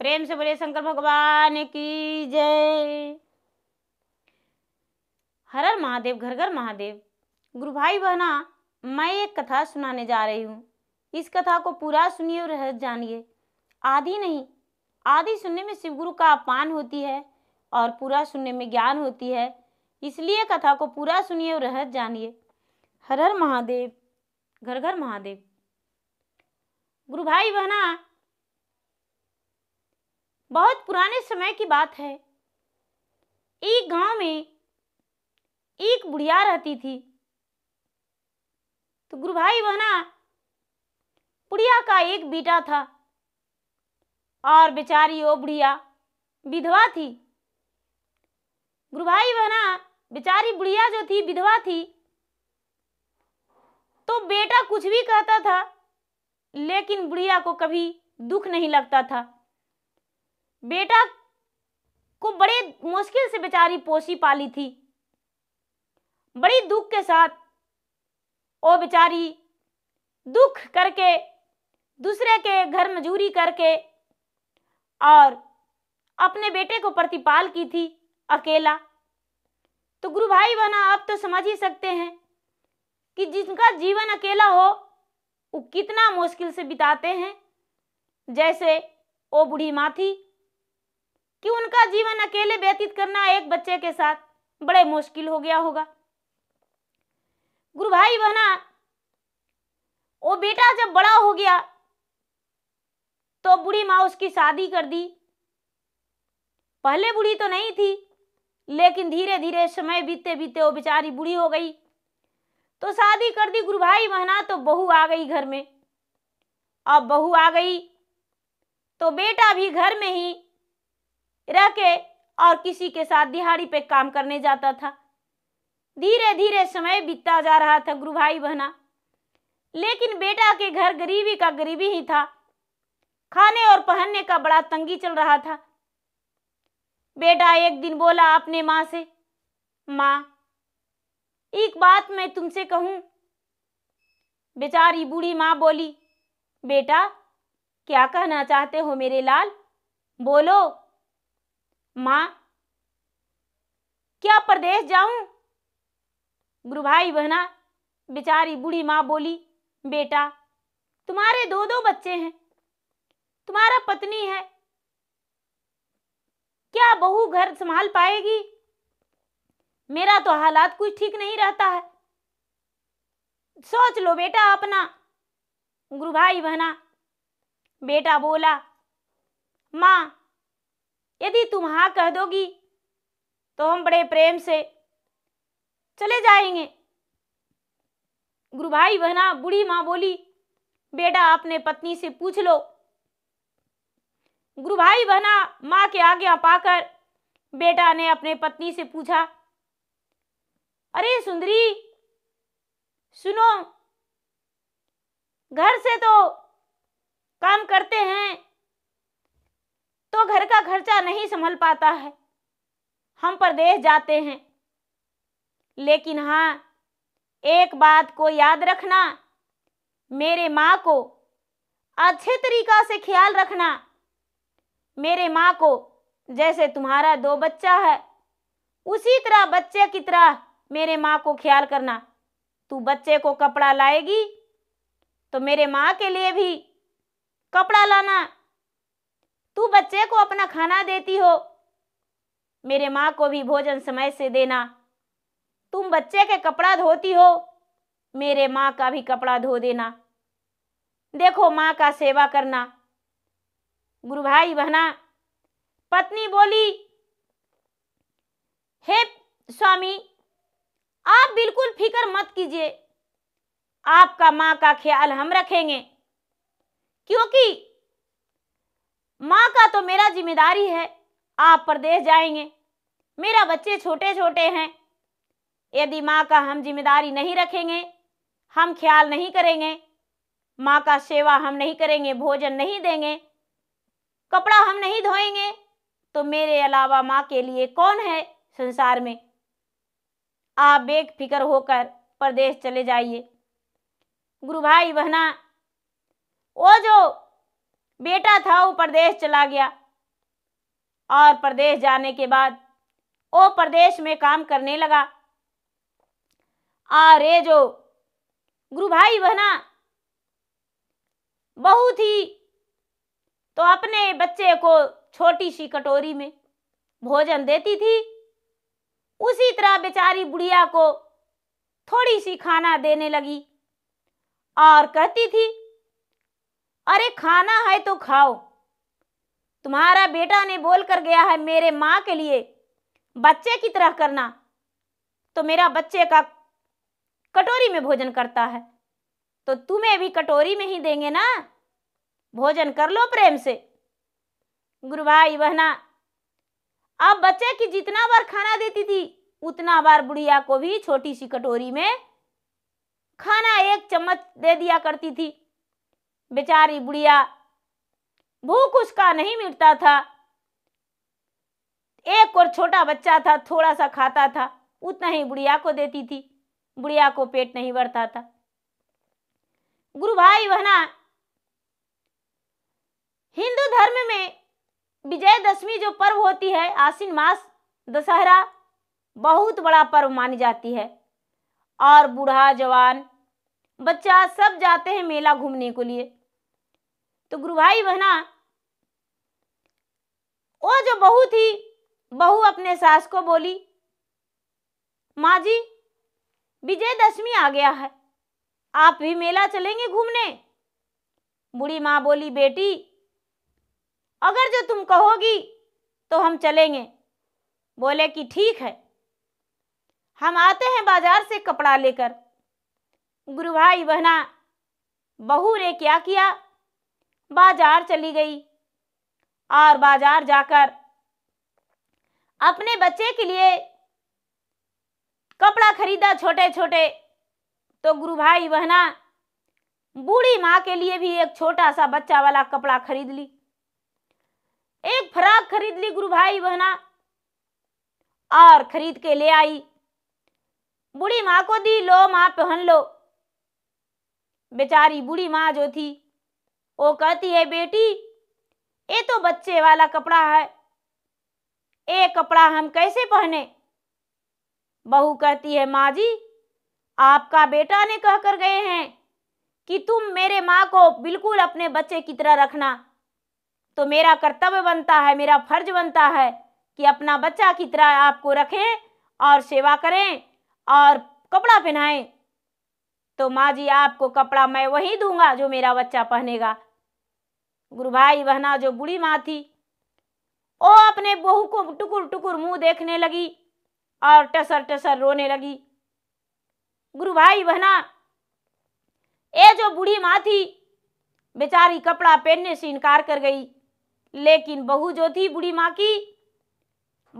प्रेम से बोले शंकर भगवान की जय हर हर महादेव घर घर महादेव गुरु भाई बहना मैं एक कथा सुनाने जा रही हूँ इस कथा को पूरा सुनिए और रहस्य जानिए आधी नहीं आधी सुनने में शिवगुरु का अपान होती है और पूरा सुनने में ज्ञान होती है इसलिए कथा को पूरा सुनिए और रहस्य जानिए हर हर महादेव घर घर महादेव गुरु भाई बहना बहुत पुराने समय की बात है एक गांव में एक बुढ़िया रहती थी तो गुरु भाई बहना बुढ़िया का एक बेटा था और बेचारी वो बुढ़िया विधवा थी गुरु भाई बहना बेचारी बुढ़िया जो थी विधवा थी तो बेटा कुछ भी कहता था लेकिन बुढ़िया को कभी दुख नहीं लगता था बेटा को बड़े मुश्किल से बेचारी पोसी पाली थी बड़ी दुख के साथ वो बेचारी दुख करके दूसरे के घर मजूरी करके और अपने बेटे को प्रतिपाल की थी अकेला तो गुरु भाई बहना आप तो समझ ही सकते हैं कि जिनका जीवन अकेला हो वो कितना मुश्किल से बिताते हैं जैसे वो बूढ़ी माँ थी कि उनका जीवन अकेले व्यतीत करना एक बच्चे के साथ बड़े मुश्किल हो गया होगा गुरु भाई बहना वो बेटा जब बड़ा हो गया तो बूढ़ी माँ उसकी शादी कर दी पहले बूढ़ी तो नहीं थी लेकिन धीरे धीरे समय बीतते बीतते वो बेचारी बूढ़ी हो गई तो शादी कर दी गुरु भाई बहना तो बहू आ गई घर में अब बहू आ गई तो बेटा भी घर में ही रह के और किसी के साथ दिहाड़ी पे काम करने जाता था धीरे धीरे समय बीतता जा रहा था गुरु भाई बहना लेकिन बेटा के घर गरीबी का गरीबी ही था खाने और पहनने का बड़ा तंगी चल रहा था बेटा एक दिन बोला अपने माँ से माँ एक बात मैं तुमसे कहूं बेचारी बूढ़ी माँ बोली बेटा क्या कहना चाहते हो मेरे लाल बोलो माँ क्या प्रदेश जाऊं गुरु भाई बहना बेचारी बूढ़ी माँ बोली बेटा तुम्हारे दो दो बच्चे हैं तुम्हारा पत्नी है क्या बहू घर संभाल पाएगी मेरा तो हालात कुछ ठीक नहीं रहता है सोच लो बेटा अपना गुरु भाई बहना बेटा बोला माँ यदि तुम हाँ कह दोगी तो हम बड़े प्रेम से चले जाएंगे गुरु भाई बहना बूढ़ी माँ बोली बेटा अपने पत्नी से पूछ लो गुरु भाई बहना माँ के आज्ञा पाकर बेटा ने अपने पत्नी से पूछा अरे सुंदरी सुनो घर से तो काम करते हैं तो घर का खर्चा नहीं संभल पाता है हम प्रदेश जाते हैं लेकिन हाँ एक बात को याद रखना मेरे माँ को अच्छे तरीका से ख्याल रखना मेरे माँ को जैसे तुम्हारा दो बच्चा है उसी तरह बच्चे की तरह मेरे माँ को ख्याल करना तू बच्चे को कपड़ा लाएगी तो मेरे माँ के लिए भी कपड़ा लाना तू बच्चे को अपना खाना देती हो मेरे माँ को भी भोजन समय से देना तुम बच्चे के कपड़ा धोती हो मेरे माँ का भी कपड़ा धो देना देखो माँ का सेवा करना गुरु भाई बहना पत्नी बोली हे स्वामी आप बिल्कुल फिक्र मत कीजिए आपका माँ का ख्याल हम रखेंगे क्योंकि माँ का तो मेरा जिम्मेदारी है आप प्रदेश जाएंगे मेरा बच्चे छोटे छोटे हैं यदि माँ का हम जिम्मेदारी नहीं रखेंगे हम ख्याल नहीं करेंगे माँ का सेवा हम नहीं करेंगे भोजन नहीं देंगे कपड़ा हम नहीं धोएंगे तो मेरे अलावा माँ के लिए कौन है संसार में आप बेफिक्र होकर प्रदेश चले जाइए गुरु भाई बहना वो जो बेटा था वो प्रदेश चला गया और प्रदेश जाने के बाद वो प्रदेश में काम करने लगा और ये जो गुरु भाई बहना बहू थी तो अपने बच्चे को छोटी सी कटोरी में भोजन देती थी उसी तरह बेचारी बुढ़िया को थोड़ी सी खाना देने लगी और कहती थी अरे खाना है तो खाओ तुम्हारा बेटा ने बोल कर गया है मेरे माँ के लिए बच्चे की तरह करना तो मेरा बच्चे का कटोरी में भोजन करता है तो तुम्हें भी कटोरी में ही देंगे ना भोजन कर लो प्रेम से गुरु भाई बहना अब बच्चे की जितना बार खाना देती थी उतना बार बुढ़िया को भी छोटी सी कटोरी में खाना एक चम्मच दे दिया करती थी बेचारी बुढ़िया भूख उसका नहीं मिटता था एक और छोटा बच्चा था थोड़ा सा खाता था उतना ही बुढ़िया को देती थी बुढ़िया को पेट नहीं भरता था गुरु भाई बहना हिंदू धर्म में विजयदशमी जो पर्व होती है आसिन मास दशहरा बहुत बड़ा पर्व मानी जाती है और बूढ़ा जवान बच्चा सब जाते हैं मेला घूमने के लिए तो गुरु भाई बहना वो जो बहू थी बहू अपने सास को बोली माँ जी विजयदशमी आ गया है आप भी मेला चलेंगे घूमने बूढ़ी माँ बोली बेटी अगर जो तुम कहोगी तो हम चलेंगे बोले कि ठीक है हम आते हैं बाजार से कपड़ा लेकर गुरु भाई बहना बहू ने क्या किया बाजार चली गई और बाजार जाकर अपने बच्चे के लिए कपड़ा खरीदा छोटे छोटे तो गुरु भाई बहना बूढ़ी माँ के लिए भी एक छोटा सा बच्चा वाला कपड़ा खरीद ली एक फ्रॉक खरीद ली गुरु भाई बहना और खरीद के ले आई बूढ़ी माँ को दी लो माँ पहन लो बेचारी बूढ़ी माँ जो थी वो कहती है बेटी ये तो बच्चे वाला कपड़ा है ये कपड़ा हम कैसे पहने बहू कहती है माँ जी आपका बेटा ने कहकर गए हैं कि तुम मेरे माँ को बिल्कुल अपने बच्चे की तरह रखना तो मेरा कर्तव्य बनता है मेरा फर्ज बनता है कि अपना बच्चा की तरह आपको रखें और सेवा करें और कपड़ा पहनाएं तो माँ जी आपको कपड़ा मैं वही दूंगा जो मेरा बच्चा पहनेगा गुरु भाई बहना जो बूढ़ी माँ थी वो अपने बहू को टुकुर टुकुर मुंह देखने लगी और टसर टसर रोने लगी गुरु भाई बहना ये जो बूढ़ी माँ थी बेचारी कपड़ा पहनने से इनकार कर गई लेकिन बहू जो थी बूढ़ी माँ की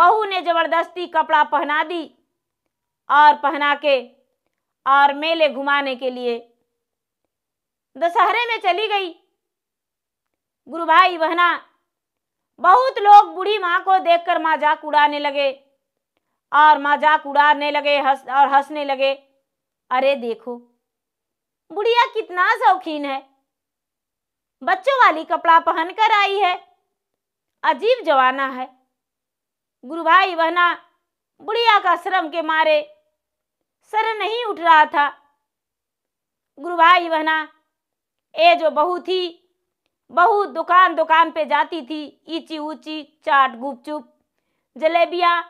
बहू ने जबरदस्ती कपड़ा पहना दी और पहना के और मेले घुमाने के लिए दशहरे में चली गई गुरु भाई बहना बहुत लोग बूढ़ी माँ को देखकर मजाक उड़ाने लगे और मजाक उड़ाने लगे हस और हंसने लगे अरे देखो बुढ़िया कितना शौकीन है बच्चों वाली कपड़ा पहनकर आई है अजीब जवाना है गुरु भाई बहना बुढ़िया का श्रम के मारे सर नहीं उठ रहा था गुरु भाई बहना ये जो बहुत ही बहू दुकान दुकान पे जाती थी ईची ऊंची चाट गुपचुप जलेबियाँ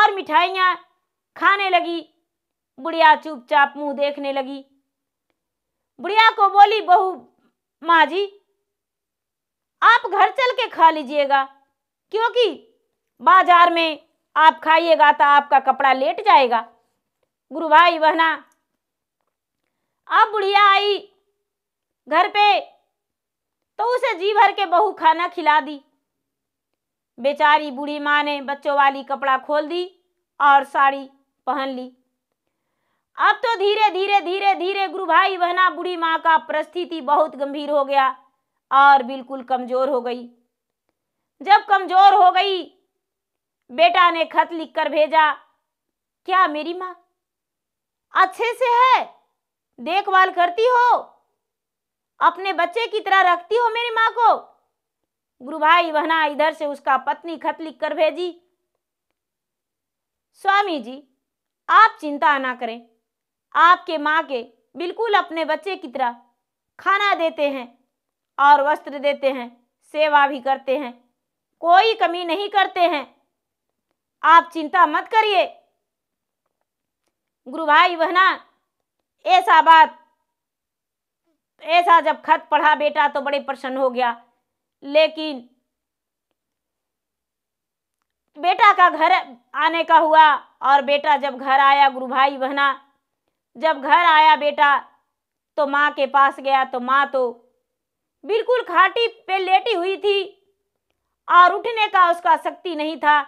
और मिठाइयाँ खाने लगी बुढ़िया चुपचाप मुंह देखने लगी बुढ़िया को बोली बहू माँ जी आप घर चल के खा लीजिएगा क्योंकि बाजार में आप खाइएगा तो आपका कपड़ा लेट जाएगा गुरु भाई बहना अब बुढ़िया आई घर पे तो उसे जी भर के बहू खाना खिला दी बेचारी बूढ़ी माँ ने बच्चों वाली कपड़ा खोल दी और साड़ी पहन ली अब तो धीरे धीरे धीरे धीरे गुरु भाई बहना बूढ़ी माँ का परिस्थिति बहुत गंभीर हो गया और बिल्कुल कमजोर हो गई जब कमजोर हो गई बेटा ने खत लिखकर भेजा क्या मेरी माँ अच्छे से है देखभाल करती हो अपने बच्चे की तरह रखती हो मेरी माँ को गुरु भाई बहना इधर से उसका पत्नी खत लिख कर भेजी स्वामी जी आप चिंता ना करें आपके माँ के बिल्कुल अपने बच्चे की तरह खाना देते हैं और वस्त्र देते हैं सेवा भी करते हैं कोई कमी नहीं करते हैं आप चिंता मत करिए गुरु भाई बहना ऐसा बात ऐसा जब खत पढ़ा बेटा तो बड़े प्रसन्न हो गया लेकिन बेटा का घर आने का हुआ और बेटा जब घर आया गुरु भाई बहना जब घर आया बेटा तो माँ के पास गया तो माँ तो बिल्कुल खाटी पे लेटी हुई थी और उठने का उसका शक्ति नहीं था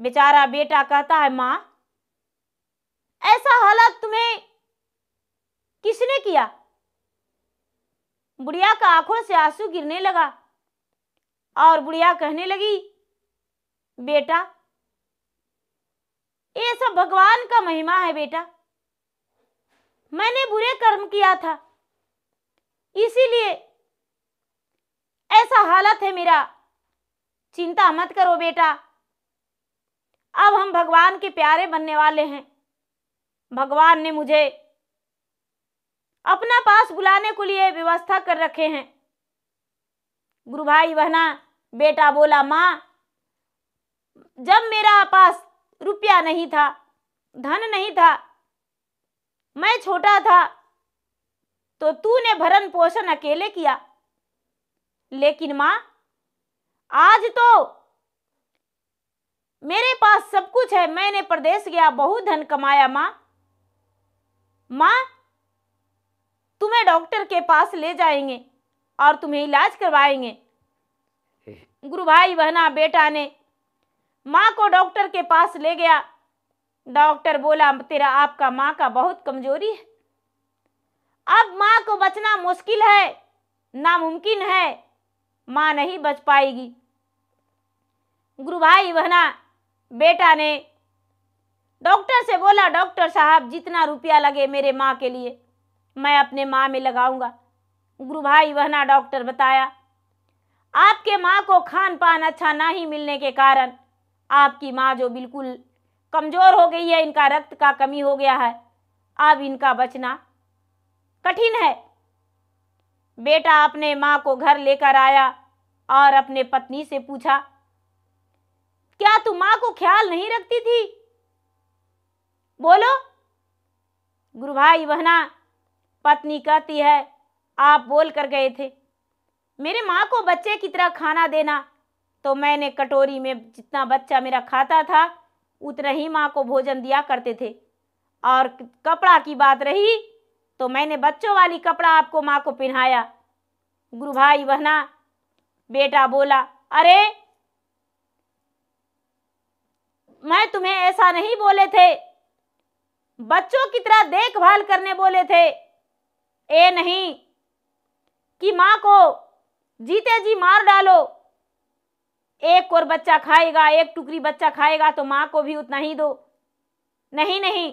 बेचारा बेटा कहता है माँ ऐसा हालत तुम्हें किसने किया बुढ़िया का आंखों से आंसू गिरने लगा और बुढ़िया कहने लगी बेटा ये सब भगवान का महिमा है बेटा मैंने बुरे कर्म किया था इसीलिए ऐसा हालत है मेरा चिंता मत करो बेटा अब हम भगवान के प्यारे बनने वाले हैं भगवान ने मुझे अपना पास बुलाने के लिए व्यवस्था कर रखे हैं गुरु भाई बहना बेटा बोला माँ जब मेरा पास रुपया नहीं था धन नहीं था मैं छोटा था तो तूने भरण पोषण अकेले किया लेकिन माँ आज तो मेरे पास सब कुछ है मैंने प्रदेश गया बहुत धन कमाया माँ माँ तुम्हें डॉक्टर के पास ले जाएंगे और तुम्हें इलाज करवाएंगे गुरु भाई बहना बेटा ने माँ को डॉक्टर के पास ले गया डॉक्टर बोला तेरा आपका माँ का बहुत कमजोरी है अब माँ को बचना मुश्किल है नामुमकिन है माँ नहीं बच पाएगी गुरु भाई बहना बेटा ने डॉक्टर से बोला डॉक्टर साहब जितना रुपया लगे मेरे माँ के लिए मैं अपने माँ में लगाऊंगा गुरु भाई वहना डॉक्टर बताया आपके माँ को खान पान अच्छा ना ही मिलने के कारण आपकी माँ जो बिल्कुल कमज़ोर हो गई है इनका रक्त का कमी हो गया है अब इनका बचना कठिन है बेटा अपने माँ को घर लेकर आया और अपने पत्नी से पूछा क्या तू माँ को ख्याल नहीं रखती थी बोलो गुरु भाई बहना पत्नी कहती है आप बोल कर गए थे मेरे माँ को बच्चे की तरह खाना देना तो मैंने कटोरी में जितना बच्चा मेरा खाता था उतना ही माँ को भोजन दिया करते थे और कपड़ा की बात रही तो मैंने बच्चों वाली कपड़ा आपको माँ को पहनाया गुरु भाई बहना बेटा बोला अरे मैं तुम्हें ऐसा नहीं बोले थे बच्चों की तरह देखभाल करने बोले थे ए नहीं कि माँ को जीते जी मार डालो एक और बच्चा खाएगा एक टुकड़ी बच्चा खाएगा तो माँ को भी उतना ही दो नहीं नहीं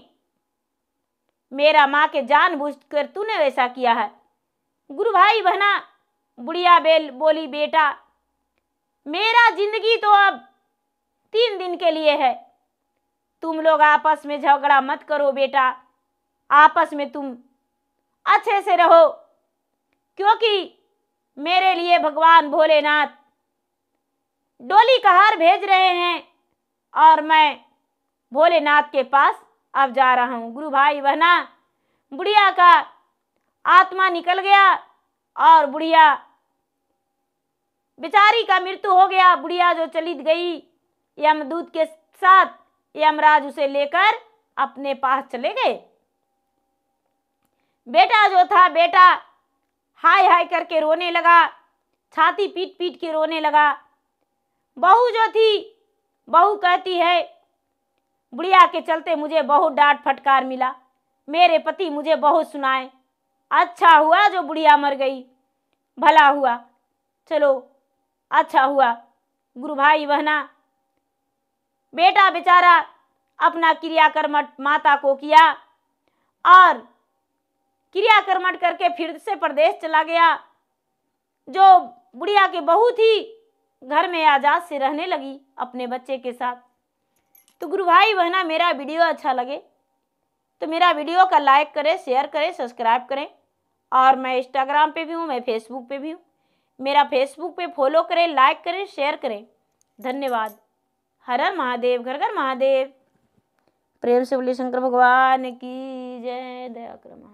मेरा माँ के जान कर तूने वैसा किया है गुरु भाई बहना बुढ़िया बेल बोली बेटा मेरा जिंदगी तो अब तीन दिन के लिए है तुम लोग आपस में झगड़ा मत करो बेटा आपस में तुम अच्छे से रहो क्योंकि मेरे लिए भगवान भोलेनाथ डोली का हार भेज रहे हैं और मैं भोलेनाथ के पास अब जा रहा हूँ गुरु भाई बहना बुढ़िया का आत्मा निकल गया और बुढ़िया बेचारी का मृत्यु हो गया बुढ़िया जो चली गई यमदूत के साथ यमराज उसे लेकर अपने पास चले गए बेटा जो था बेटा हाय हाय करके रोने लगा छाती पीट पीट के रोने लगा बहू जो थी बहू कहती है बुढ़िया के चलते मुझे बहुत डांट फटकार मिला मेरे पति मुझे बहुत सुनाए अच्छा हुआ जो बुढ़िया मर गई भला हुआ चलो अच्छा हुआ गुरु भाई बहना बेटा बेचारा अपना क्रियाकर्म माता को किया और क्रियाक्रमण करके फिर से प्रदेश चला गया जो बुढ़िया के बहुत ही घर में आजाद से रहने लगी अपने बच्चे के साथ तो गुरु भाई बहना मेरा वीडियो अच्छा लगे तो मेरा वीडियो का लाइक करें शेयर करें सब्सक्राइब करें और मैं इंस्टाग्राम पे भी हूँ मैं फेसबुक पे भी हूँ मेरा फेसबुक पे फॉलो करें लाइक करें शेयर करें धन्यवाद हर हर महादेव घर घर महादेव प्रेम से बोले शंकर भगवान की जय दया